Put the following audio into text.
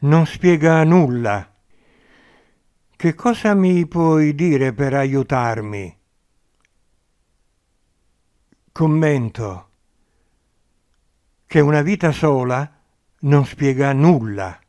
non spiega nulla. Che cosa mi puoi dire per aiutarmi? Commento che una vita sola non spiega nulla.